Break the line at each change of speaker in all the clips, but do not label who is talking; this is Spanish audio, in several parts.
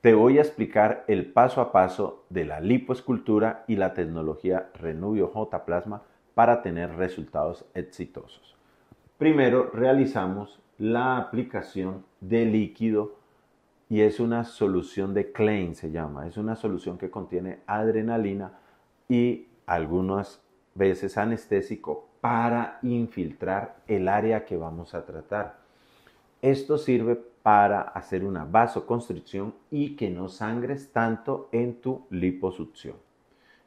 Te voy a explicar el paso a paso de la lipoescultura y la tecnología Renubio J Plasma para tener resultados exitosos. Primero realizamos la aplicación de líquido y es una solución de Klein se llama, es una solución que contiene adrenalina y algunas veces anestésico para infiltrar el área que vamos a tratar. Esto sirve para hacer una vasoconstricción y que no sangres tanto en tu liposucción.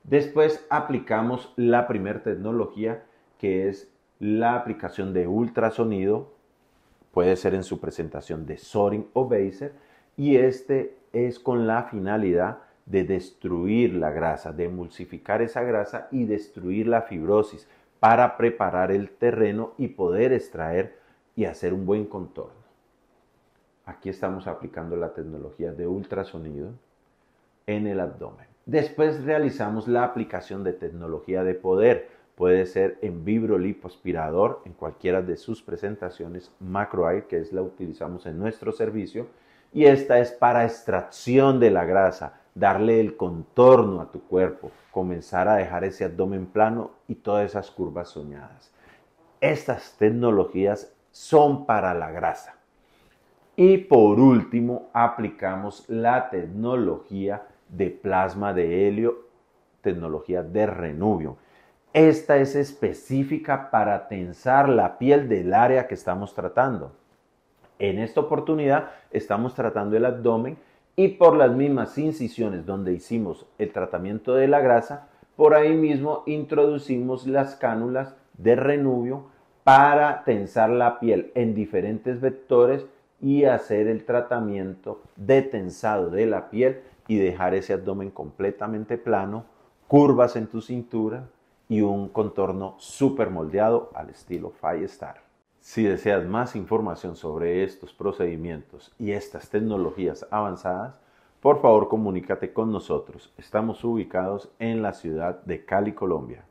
Después aplicamos la primera tecnología que es la aplicación de ultrasonido, puede ser en su presentación de Sorin o Baser, y este es con la finalidad de destruir la grasa, de emulsificar esa grasa y destruir la fibrosis para preparar el terreno y poder extraer y hacer un buen contorno. Aquí estamos aplicando la tecnología de ultrasonido en el abdomen. Después realizamos la aplicación de tecnología de poder. Puede ser en vibrolipoaspirador, en cualquiera de sus presentaciones, MacroAir, que es la utilizamos en nuestro servicio. Y esta es para extracción de la grasa, darle el contorno a tu cuerpo, comenzar a dejar ese abdomen plano y todas esas curvas soñadas. Estas tecnologías son para la grasa. Y por último, aplicamos la tecnología de plasma de helio, tecnología de renubio. Esta es específica para tensar la piel del área que estamos tratando. En esta oportunidad estamos tratando el abdomen y por las mismas incisiones donde hicimos el tratamiento de la grasa, por ahí mismo introducimos las cánulas de renubio para tensar la piel en diferentes vectores y hacer el tratamiento de tensado de la piel y dejar ese abdomen completamente plano, curvas en tu cintura y un contorno súper moldeado al estilo Five Si deseas más información sobre estos procedimientos y estas tecnologías avanzadas, por favor comunícate con nosotros. Estamos ubicados en la ciudad de Cali, Colombia.